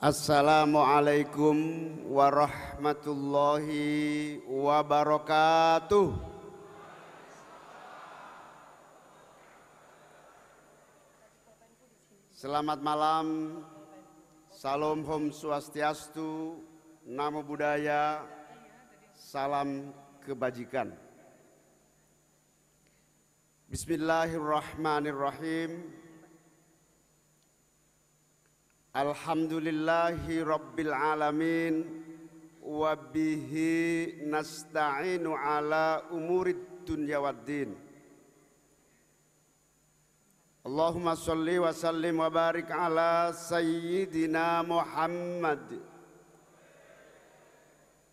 Assalamualaikum warahmatullahi wabarakatuh. Selamat malam, salam hom swastiastu, namo budaya, salam kebajikan. Bismillahirrahmanirrahim. Alhamdulillahi Rabbil Alamin Wabihi nasta'inu ala umurid dunya waddin Allahumma salli wa sallim wa barik ala Sayyidina Muhammad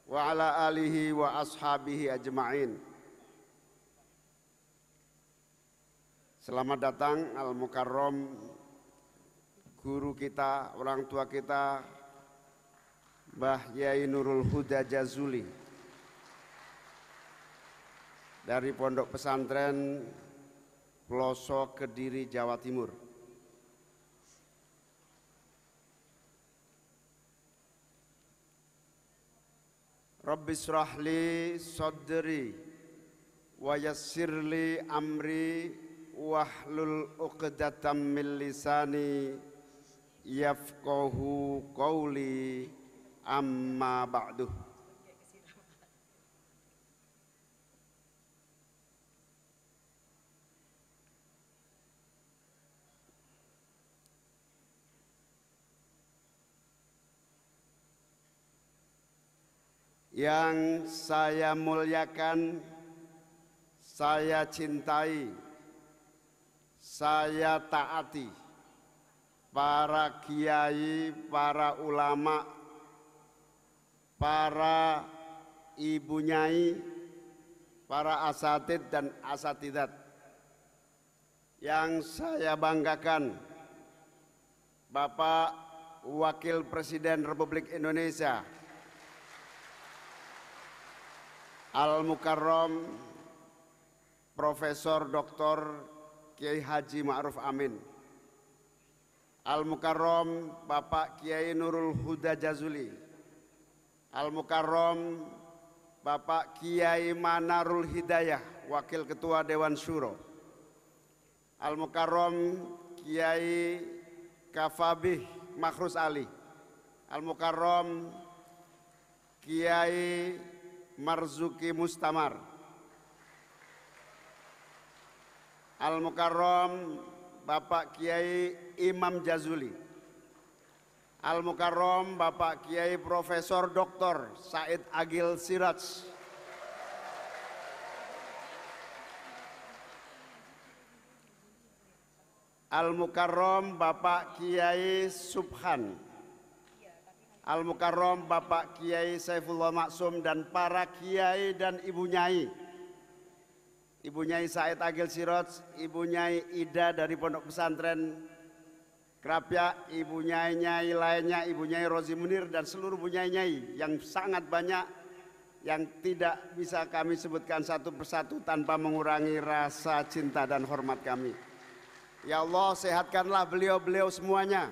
Wa ala alihi wa ashabihi ajma'in Selamat datang Al-Mukarram guru kita, orang tua kita, Mbah Yai Nurul Huda Jazuli dari Pondok Pesantren Pelosok Kediri, Jawa Timur. Rabbisrahli sadri wa yassirli amri wahlul uqdatam min lisani yafqahu qawli amma ba'du yang saya muliakan, saya cintai, saya taati para kiai, para ulama, para ibu nyai, para asatid dan asatidat. Yang saya banggakan Bapak Wakil Presiden Republik Indonesia Al Mukarrom, Profesor Doktor Kiai Haji Ma'ruf Amin. Al Mukarram Bapak Kiai Nurul Huda Jazuli Al Mukarram Bapak Kiai Manarul Hidayah Wakil Ketua Dewan Syuro Al Mukarram Kiai Kafabih Makhrus Ali Al Mukarram Kiai Marzuki Mustamar Al Mukarram Bapak Kiai Imam Jazuli. Al Mukarrom Bapak Kiai Profesor Dr. Said Agil Siraj. Al Mukarrom Bapak Kiai Subhan. Al Mukarrom Bapak Kiai Saifullah Maksum dan para kiai dan ibu nyai Ibu Nyai Said Agil Siroj, Ibu Nyai Ida dari Pondok Pesantren Kerapia, Ibu Nyai Nyai lainnya, Ibu Nyai Rozi Munir dan seluruh ibunya Nyai Nyai yang sangat banyak yang tidak bisa kami sebutkan satu persatu tanpa mengurangi rasa cinta dan hormat kami. Ya Allah sehatkanlah beliau-beliau semuanya.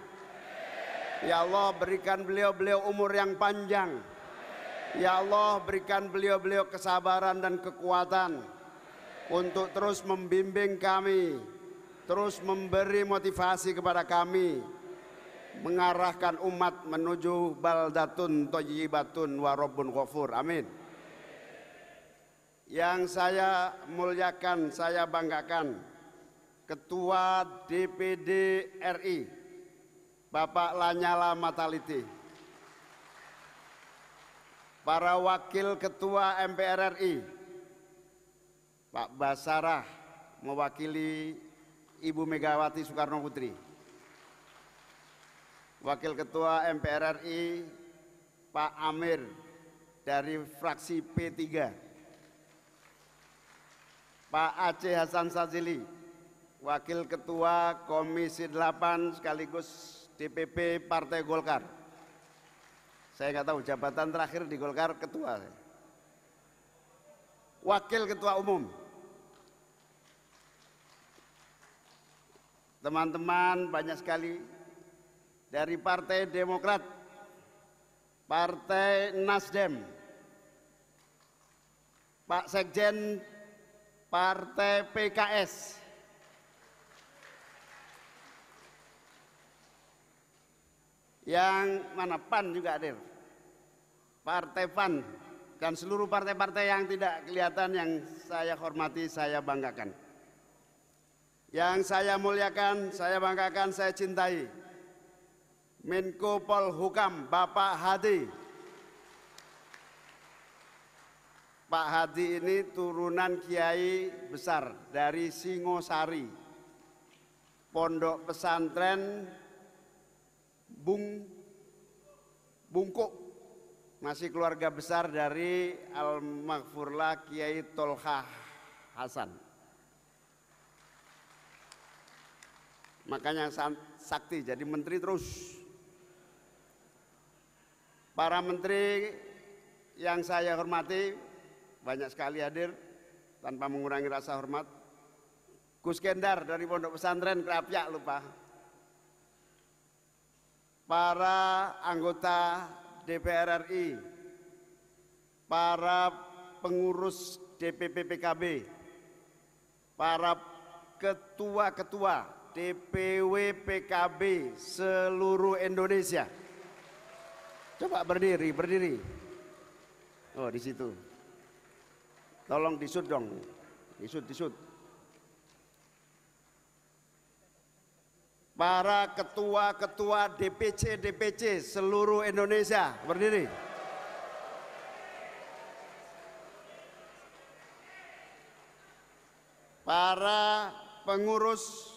Ya Allah berikan beliau-beliau umur yang panjang. Ya Allah berikan beliau-beliau kesabaran dan kekuatan untuk terus membimbing kami, terus memberi motivasi kepada kami, mengarahkan umat menuju baldatun toyibatun warobun Kofur, Amin. Yang saya muliakan, saya banggakan Ketua DPD RI Bapak Lanyala Mataliti para wakil ketua MPR RI, Pak Basarah mewakili Ibu Megawati Soekarno Putri. Wakil Ketua MPR RI Pak Amir dari fraksi P3. Pak Aceh Hasan Sazili, Wakil Ketua Komisi 8 sekaligus DPP Partai Golkar. Saya nggak tahu jabatan terakhir di Golkar ketua. Wakil Ketua Umum teman-teman banyak sekali dari Partai Demokrat, Partai Nasdem, Pak Sekjen Partai PKS, yang mana PAN juga hadir, Partai PAN dan seluruh partai-partai yang tidak kelihatan yang saya hormati, saya banggakan yang saya muliakan, saya banggakan, saya cintai. Menko Polhukam Bapak Hadi. Pak Hadi ini turunan kiai besar dari Singosari. Pondok pesantren Bung Bungkuk masih keluarga besar dari Al-Maghfurlah Kiai Tolhah Hasan. Makanya sakti jadi menteri terus. Para menteri yang saya hormati banyak sekali hadir tanpa mengurangi rasa hormat. Gus Kendar dari Pondok Pesantren Kerapyak lupa. Para anggota DPR RI, para pengurus DPP PKB, para ketua-ketua DPW PKB seluruh Indonesia. Coba berdiri, berdiri. Oh, di situ. Tolong disut dong. Disut, disut. Para ketua-ketua DPC DPC seluruh Indonesia, berdiri. Para pengurus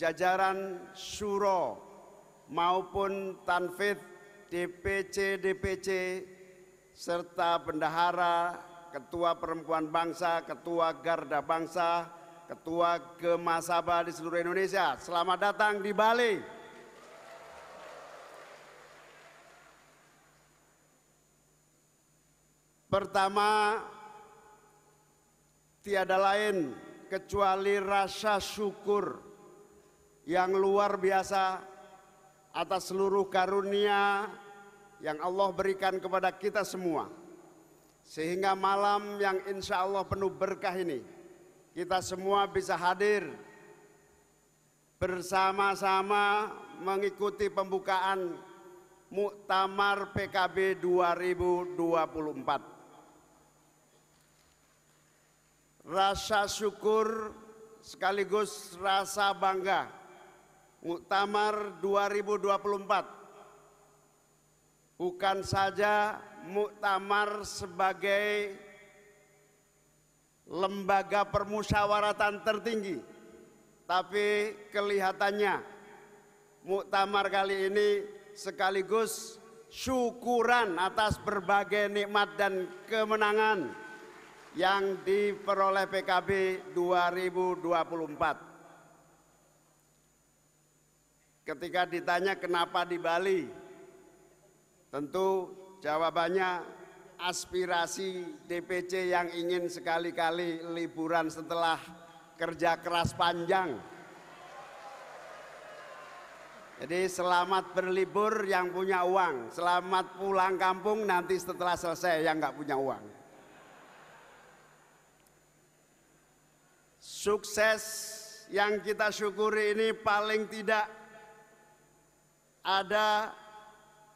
jajaran Suro maupun Tanfid DPC DPC serta bendahara, ketua perempuan bangsa, ketua garda bangsa, ketua gemasaba di seluruh Indonesia. Selamat datang di Bali. Pertama, tiada lain kecuali rasa syukur yang luar biasa atas seluruh karunia yang Allah berikan kepada kita semua. Sehingga malam yang insya Allah penuh berkah ini, kita semua bisa hadir bersama-sama mengikuti pembukaan Muktamar PKB 2024. Rasa syukur sekaligus rasa bangga Muktamar 2024 bukan saja muktamar sebagai lembaga permusyawaratan tertinggi, tapi kelihatannya muktamar kali ini sekaligus syukuran atas berbagai nikmat dan kemenangan yang diperoleh PKB 2024. Ketika ditanya kenapa di Bali, tentu jawabannya aspirasi DPC yang ingin sekali-kali liburan setelah kerja keras panjang. Jadi selamat berlibur yang punya uang, selamat pulang kampung nanti setelah selesai yang nggak punya uang. Sukses yang kita syukuri ini paling tidak ada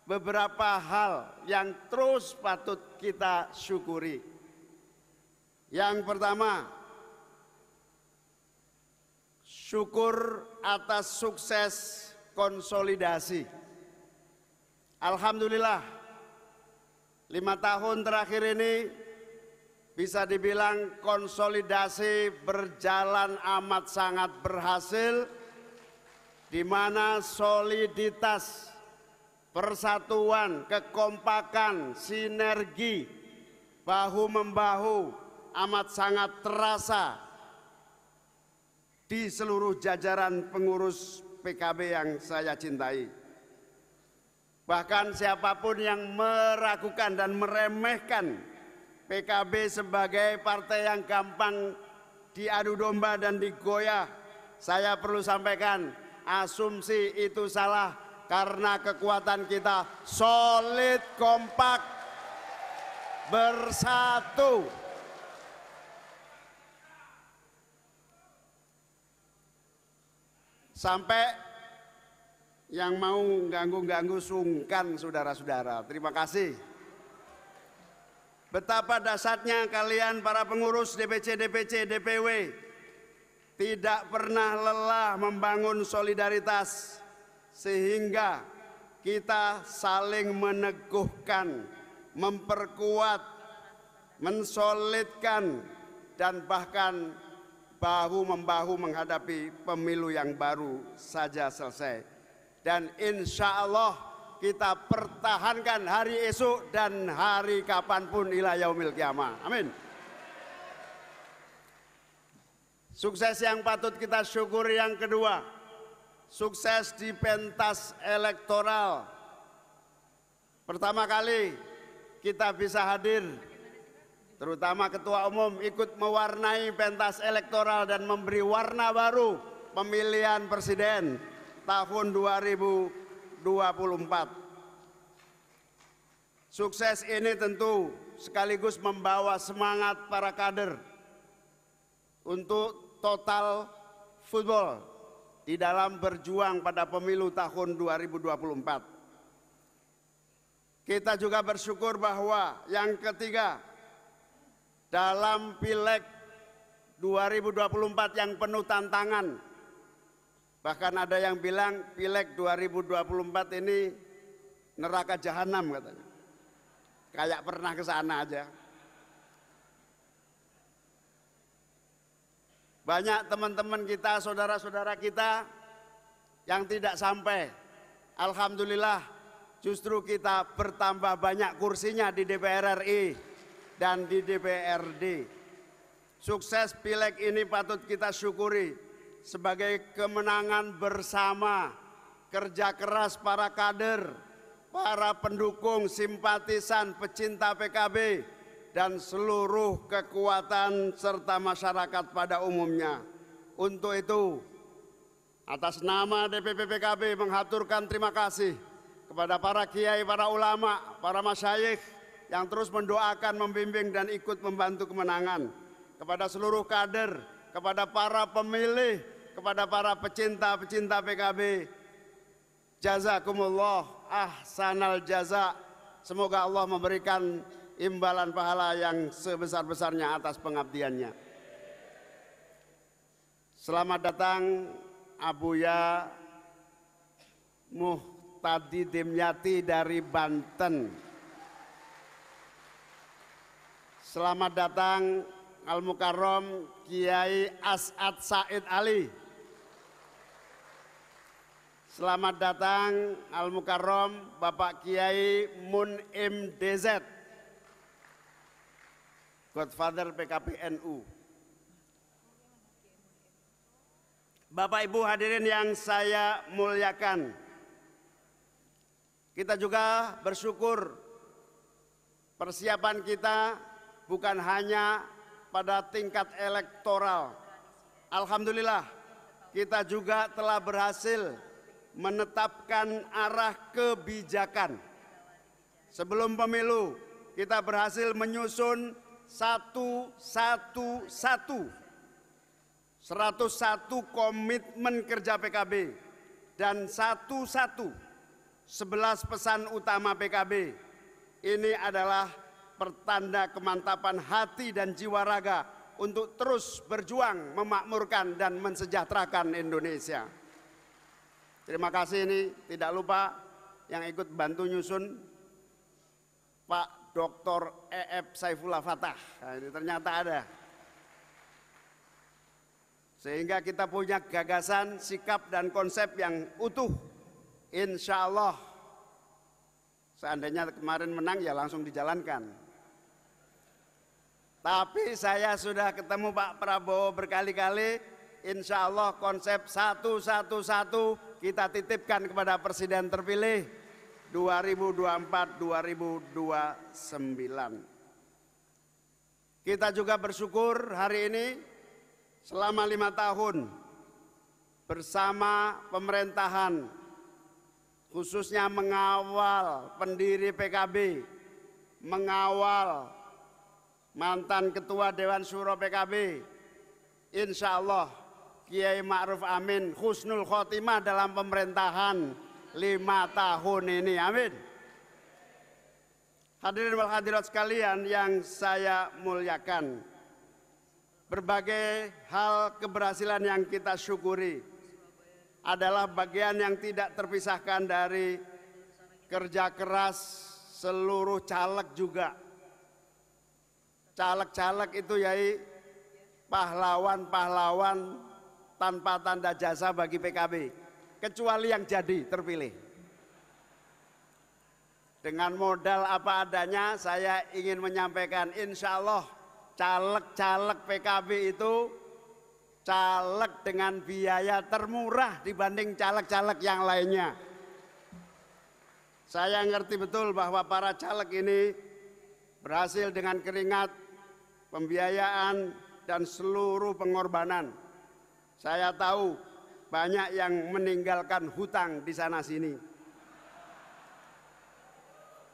beberapa hal yang terus patut kita syukuri. Yang pertama, syukur atas sukses konsolidasi. Alhamdulillah, lima tahun terakhir ini bisa dibilang konsolidasi berjalan amat sangat berhasil di mana soliditas, persatuan, kekompakan, sinergi, bahu-membahu amat sangat terasa di seluruh jajaran pengurus PKB yang saya cintai. Bahkan siapapun yang meragukan dan meremehkan PKB sebagai partai yang gampang diadu domba dan digoyah, saya perlu sampaikan asumsi itu salah karena kekuatan kita solid, kompak, bersatu. Sampai yang mau ganggu-ganggu sungkan saudara-saudara. Terima kasih. Betapa dasarnya kalian para pengurus DPC, DPC, DPW tidak pernah lelah membangun solidaritas sehingga kita saling meneguhkan, memperkuat, mensolidkan dan bahkan bahu membahu menghadapi pemilu yang baru saja selesai. Dan insya Allah kita pertahankan hari esok dan hari kapanpun ilah yaumil kiamah. Amin. Sukses yang patut kita syukuri yang kedua, sukses di pentas elektoral. Pertama kali kita bisa hadir, terutama ketua umum ikut mewarnai pentas elektoral dan memberi warna baru pemilihan presiden tahun 2024. Sukses ini tentu sekaligus membawa semangat para kader untuk total football di dalam berjuang pada pemilu tahun 2024. Kita juga bersyukur bahwa yang ketiga dalam pileg 2024 yang penuh tantangan. Bahkan ada yang bilang pileg 2024 ini neraka jahanam katanya. Kayak pernah ke sana aja. Banyak teman-teman kita, saudara-saudara kita yang tidak sampai. Alhamdulillah justru kita bertambah banyak kursinya di DPR RI dan di DPRD. Sukses pileg ini patut kita syukuri sebagai kemenangan bersama kerja keras para kader, para pendukung, simpatisan, pecinta PKB, dan seluruh kekuatan serta masyarakat pada umumnya. Untuk itu, atas nama DPP PKB menghaturkan terima kasih kepada para kiai, para ulama, para masyayikh yang terus mendoakan, membimbing dan ikut membantu kemenangan. Kepada seluruh kader, kepada para pemilih, kepada para pecinta-pecinta PKB. Jazakumullah ahsanal jaza. Semoga Allah memberikan imbalan pahala yang sebesar-besarnya atas pengabdiannya. Selamat datang Abuya Muhtadi Dimyati dari Banten. Selamat datang Al Mukarrom, Kiai As'ad Said Ali. Selamat datang Al Mukarrom, Bapak Kiai Munim DZ. Godfather PKPNU, Bapak Ibu hadirin yang saya muliakan. Kita juga bersyukur persiapan kita bukan hanya pada tingkat elektoral. Alhamdulillah kita juga telah berhasil menetapkan arah kebijakan. Sebelum pemilu kita berhasil menyusun satu satu satu 101 komitmen kerja PKB dan satu satu 11 pesan utama PKB. Ini adalah pertanda kemantapan hati dan jiwa raga untuk terus berjuang memakmurkan dan mensejahterakan Indonesia. Terima kasih ini tidak lupa yang ikut bantu nyusun Pak Dr. E.F. Saifullah Fatah. Nah, ini ternyata ada. Sehingga kita punya gagasan, sikap, dan konsep yang utuh. Insya Allah, seandainya kemarin menang ya langsung dijalankan. Tapi saya sudah ketemu Pak Prabowo berkali-kali, insya Allah konsep satu, satu, satu kita titipkan kepada Presiden terpilih 2024-2029. Kita juga bersyukur hari ini selama lima tahun bersama pemerintahan khususnya mengawal pendiri PKB, mengawal mantan Ketua Dewan Suro PKB, insya Allah Kiai Ma'ruf Amin Husnul Khotimah dalam pemerintahan lima tahun ini. Amin. Hadirin dan hadirat sekalian yang saya muliakan. Berbagai hal keberhasilan yang kita syukuri adalah bagian yang tidak terpisahkan dari kerja keras seluruh caleg juga. Caleg-caleg itu yai pahlawan-pahlawan tanpa tanda jasa bagi PKB kecuali yang jadi terpilih. Dengan modal apa adanya, saya ingin menyampaikan, insya Allah caleg-caleg PKB itu caleg dengan biaya termurah dibanding caleg-caleg yang lainnya. Saya ngerti betul bahwa para caleg ini berhasil dengan keringat, pembiayaan, dan seluruh pengorbanan. Saya tahu banyak yang meninggalkan hutang di sana sini.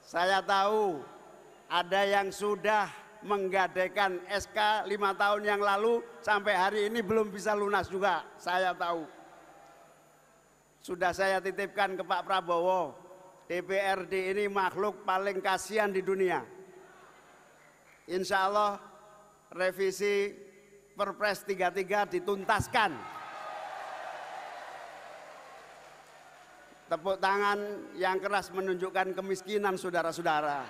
Saya tahu ada yang sudah menggadaikan SK lima tahun yang lalu sampai hari ini belum bisa lunas juga saya tahu sudah saya titipkan ke Pak Prabowo DPRD ini makhluk paling kasihan di dunia Insya Allah revisi Perpres 33 dituntaskan Tepuk tangan yang keras menunjukkan kemiskinan saudara-saudara.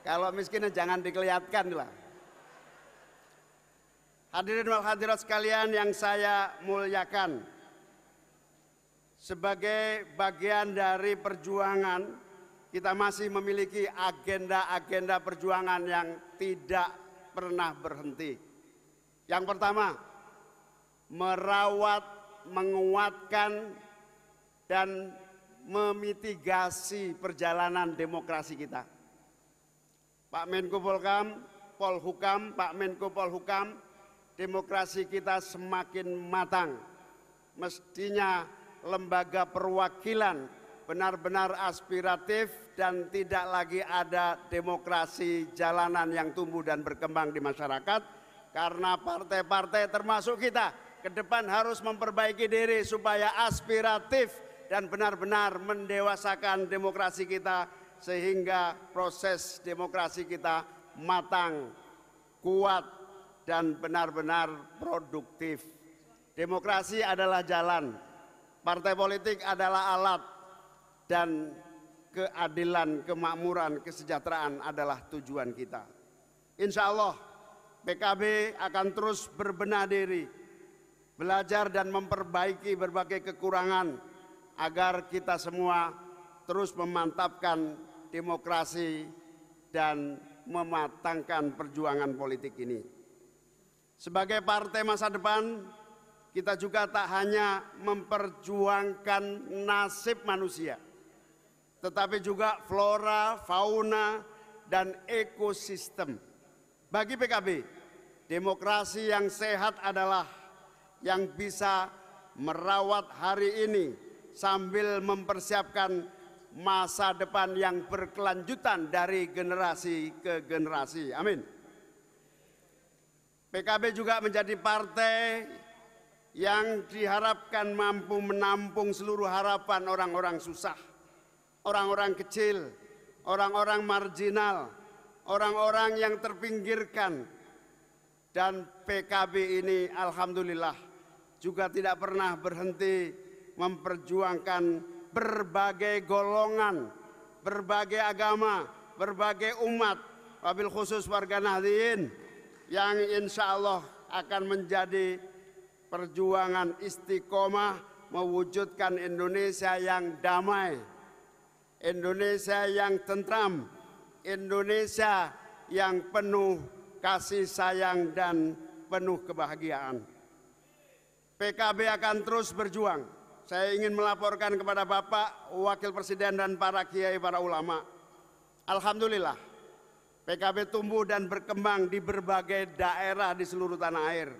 Kalau miskinnya jangan dikelihatkan lah. Hadirin wal hadirat sekalian yang saya muliakan. Sebagai bagian dari perjuangan, kita masih memiliki agenda-agenda perjuangan yang tidak pernah berhenti. Yang pertama, merawat, menguatkan, dan memitigasi perjalanan demokrasi kita. Pak Menko Polkam, Polhukam, Pak Menko Polhukam, demokrasi kita semakin matang. Mestinya lembaga perwakilan benar-benar aspiratif dan tidak lagi ada demokrasi jalanan yang tumbuh dan berkembang di masyarakat karena partai-partai termasuk kita ke depan harus memperbaiki diri supaya aspiratif dan benar-benar mendewasakan demokrasi kita sehingga proses demokrasi kita matang, kuat, dan benar-benar produktif. Demokrasi adalah jalan, partai politik adalah alat, dan keadilan, kemakmuran, kesejahteraan adalah tujuan kita. Insya Allah PKB akan terus berbenah diri belajar dan memperbaiki berbagai kekurangan agar kita semua terus memantapkan demokrasi dan mematangkan perjuangan politik ini. Sebagai partai masa depan, kita juga tak hanya memperjuangkan nasib manusia, tetapi juga flora, fauna, dan ekosistem. Bagi PKB, demokrasi yang sehat adalah yang bisa merawat hari ini sambil mempersiapkan masa depan yang berkelanjutan dari generasi ke generasi. Amin. PKB juga menjadi partai yang diharapkan mampu menampung seluruh harapan orang-orang susah, orang-orang kecil, orang-orang marginal, orang-orang yang terpinggirkan. Dan PKB ini alhamdulillah juga tidak pernah berhenti memperjuangkan berbagai golongan, berbagai agama, berbagai umat, wabil khusus warga Nahdliyin yang insya Allah akan menjadi perjuangan istiqomah mewujudkan Indonesia yang damai, Indonesia yang tentram, Indonesia yang penuh kasih sayang dan penuh kebahagiaan. PKB akan terus berjuang. Saya ingin melaporkan kepada Bapak, Wakil Presiden dan para kiai, para ulama. Alhamdulillah, PKB tumbuh dan berkembang di berbagai daerah di seluruh tanah air.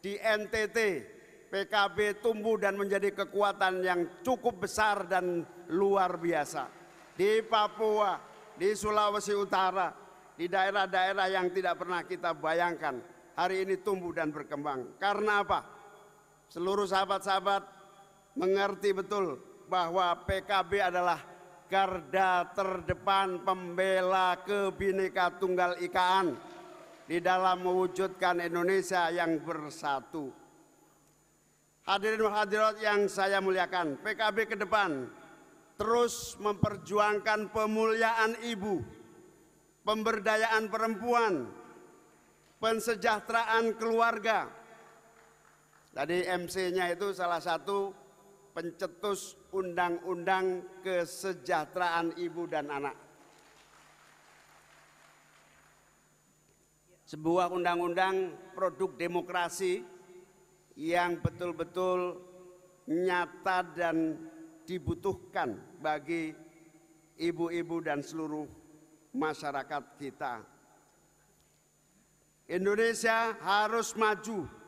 Di NTT, PKB tumbuh dan menjadi kekuatan yang cukup besar dan luar biasa. Di Papua, di Sulawesi Utara, di daerah-daerah yang tidak pernah kita bayangkan, hari ini tumbuh dan berkembang. Karena apa? seluruh sahabat-sahabat mengerti betul bahwa PKB adalah garda terdepan pembela kebineka tunggal ikaan di dalam mewujudkan Indonesia yang bersatu. Hadirin hadirat yang saya muliakan, PKB ke depan terus memperjuangkan pemuliaan ibu, pemberdayaan perempuan, pensejahteraan keluarga, Tadi MC-nya itu salah satu pencetus undang-undang kesejahteraan ibu dan anak. Sebuah undang-undang produk demokrasi yang betul-betul nyata dan dibutuhkan bagi ibu-ibu dan seluruh masyarakat kita. Indonesia harus maju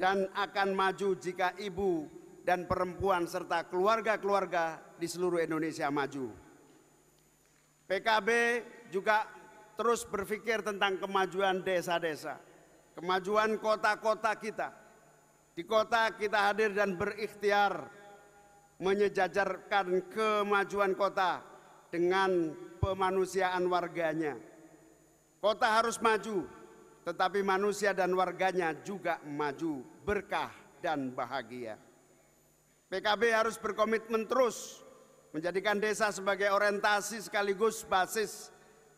dan akan maju jika ibu dan perempuan serta keluarga-keluarga di seluruh Indonesia maju. PKB juga terus berpikir tentang kemajuan desa-desa, kemajuan kota-kota kita. Di kota kita hadir dan berikhtiar menyejajarkan kemajuan kota dengan pemanusiaan warganya. Kota harus maju, tetapi manusia dan warganya juga maju, berkah, dan bahagia. PKB harus berkomitmen terus menjadikan desa sebagai orientasi sekaligus basis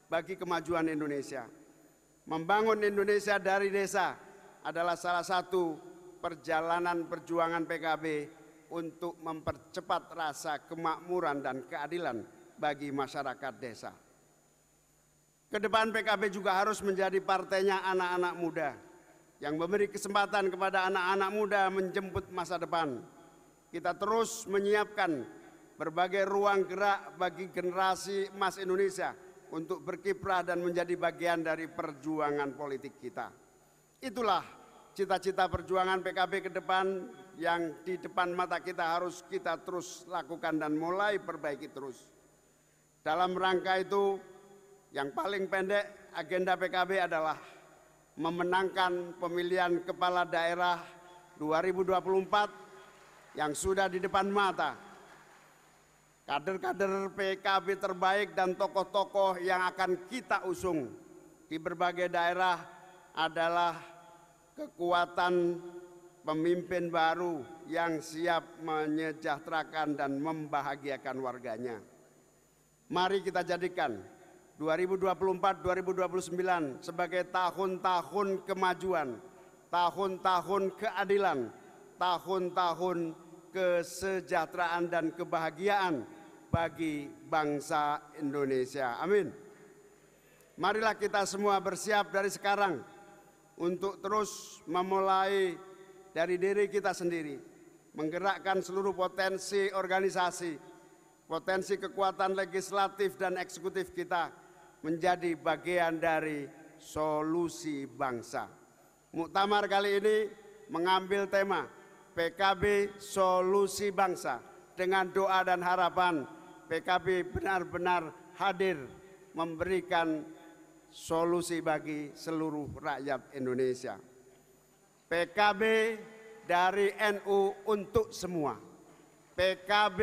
bagi kemajuan Indonesia. Membangun Indonesia dari desa adalah salah satu perjalanan perjuangan PKB untuk mempercepat rasa kemakmuran dan keadilan bagi masyarakat desa. Kedepan PKB juga harus menjadi partainya anak-anak muda yang memberi kesempatan kepada anak-anak muda menjemput masa depan. Kita terus menyiapkan berbagai ruang gerak bagi generasi emas Indonesia untuk berkiprah dan menjadi bagian dari perjuangan politik kita. Itulah cita-cita perjuangan PKB ke depan yang di depan mata kita harus kita terus lakukan dan mulai perbaiki terus. Dalam rangka itu, yang paling pendek agenda PKB adalah memenangkan pemilihan kepala daerah 2024 yang sudah di depan mata. Kader-kader PKB terbaik dan tokoh-tokoh yang akan kita usung di berbagai daerah adalah kekuatan pemimpin baru yang siap menyejahterakan dan membahagiakan warganya. Mari kita jadikan 2024-2029 sebagai tahun-tahun kemajuan, tahun-tahun keadilan, tahun-tahun kesejahteraan dan kebahagiaan bagi bangsa Indonesia. Amin. Marilah kita semua bersiap dari sekarang untuk terus memulai dari diri kita sendiri, menggerakkan seluruh potensi organisasi, potensi kekuatan legislatif dan eksekutif kita, menjadi bagian dari solusi bangsa. Muktamar kali ini mengambil tema PKB Solusi Bangsa dengan doa dan harapan PKB benar-benar hadir memberikan solusi bagi seluruh rakyat Indonesia. PKB dari NU untuk semua. PKB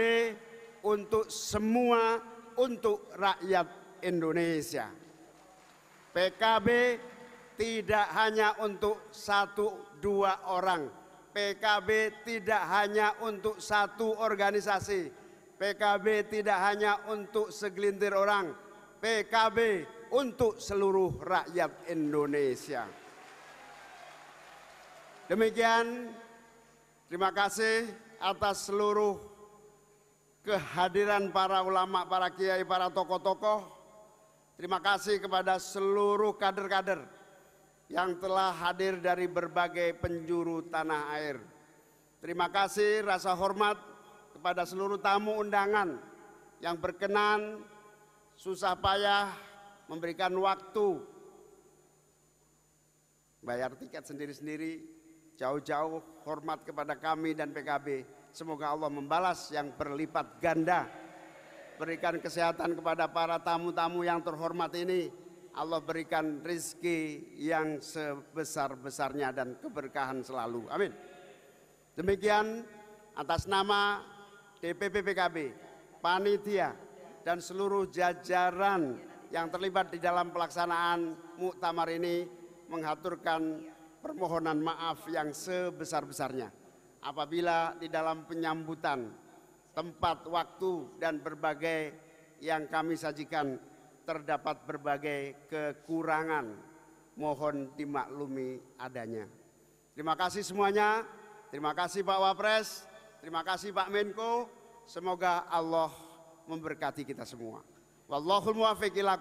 untuk semua untuk rakyat Indonesia. PKB tidak hanya untuk satu dua orang. PKB tidak hanya untuk satu organisasi. PKB tidak hanya untuk segelintir orang. PKB untuk seluruh rakyat Indonesia. Demikian, terima kasih atas seluruh kehadiran para ulama, para kiai, para tokoh-tokoh Terima kasih kepada seluruh kader-kader yang telah hadir dari berbagai penjuru tanah air. Terima kasih rasa hormat kepada seluruh tamu undangan yang berkenan susah payah memberikan waktu bayar tiket sendiri-sendiri jauh-jauh hormat kepada kami dan PKB semoga Allah membalas yang berlipat ganda berikan kesehatan kepada para tamu-tamu yang terhormat ini. Allah berikan rizki yang sebesar-besarnya dan keberkahan selalu. Amin. Demikian atas nama DPP PKB, panitia, dan seluruh jajaran yang terlibat di dalam pelaksanaan muktamar ini menghaturkan permohonan maaf yang sebesar-besarnya. Apabila di dalam penyambutan tempat, waktu, dan berbagai yang kami sajikan terdapat berbagai kekurangan. Mohon dimaklumi adanya. Terima kasih semuanya. Terima kasih Pak Wapres. Terima kasih Pak Menko. Semoga Allah memberkati kita semua. Wallahul muwafiq ila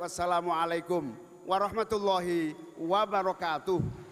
Wassalamualaikum warahmatullahi wabarakatuh.